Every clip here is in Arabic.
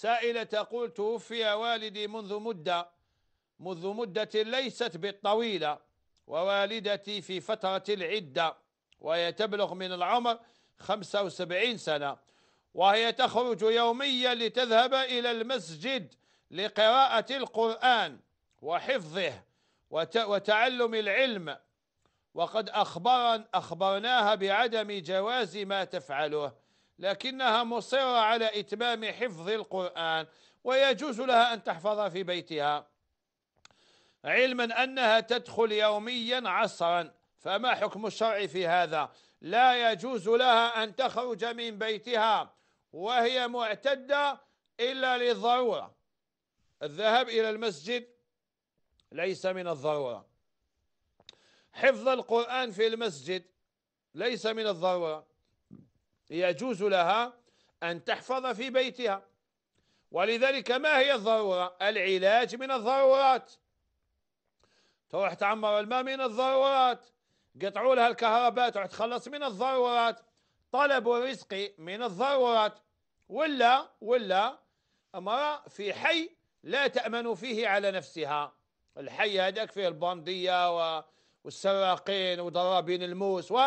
سائلة تقول توفي والدي منذ مدة منذ مدة ليست بالطويلة ووالدتي في فترة العدة وهي تبلغ من العمر 75 سنة وهي تخرج يوميا لتذهب إلى المسجد لقراءة القرآن وحفظه وتعلم العلم وقد أخبرن أخبرناها بعدم جواز ما تفعله لكنها مصرة على إتمام حفظ القرآن ويجوز لها أن تحفظ في بيتها علما أنها تدخل يوميا عصرا فما حكم الشرع في هذا لا يجوز لها أن تخرج من بيتها وهي معتدة إلا للضرورة الذهاب إلى المسجد ليس من الضرورة حفظ القرآن في المسجد ليس من الضرورة يجوز لها أن تحفظ في بيتها ولذلك ما هي الضرورة العلاج من الضرورات تروح تعمر الماء من الضرورات قطعوا لها الكهرباء تروح تخلص من الضرورات طلب الرزق من الضرورات ولا ولا امرأة في حي لا تأمن فيه على نفسها الحي هذاك فيه البندية والسراقين وضرابين الموس و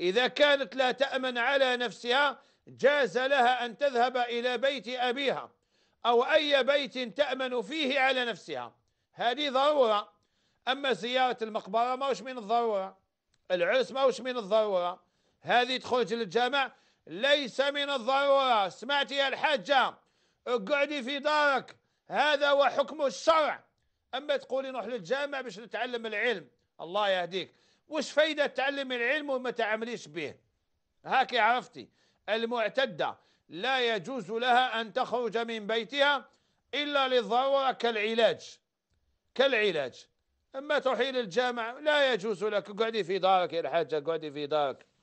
إذا كانت لا تأمن على نفسها جاز لها أن تذهب إلى بيت أبيها أو أي بيت تأمن فيه على نفسها هذه ضرورة أما زيارة المقبرة ما وش من الضرورة العرس ما وش من الضرورة هذه تخرج للجامع ليس من الضرورة سمعت يا الحاجة اقعدي في دارك هذا هو حكم الشرع أما تقولي نروح للجامع باش نتعلم العلم الله يهديك وش فايدة تعلم العلم وما تعمليش به هاكي عرفتي المعتدة لا يجوز لها أن تخرج من بيتها إلا للضرورة كالعلاج كالعلاج أما تروحي للجامعة لا يجوز لك قعدي في دارك يا الحاجة قعدي في دارك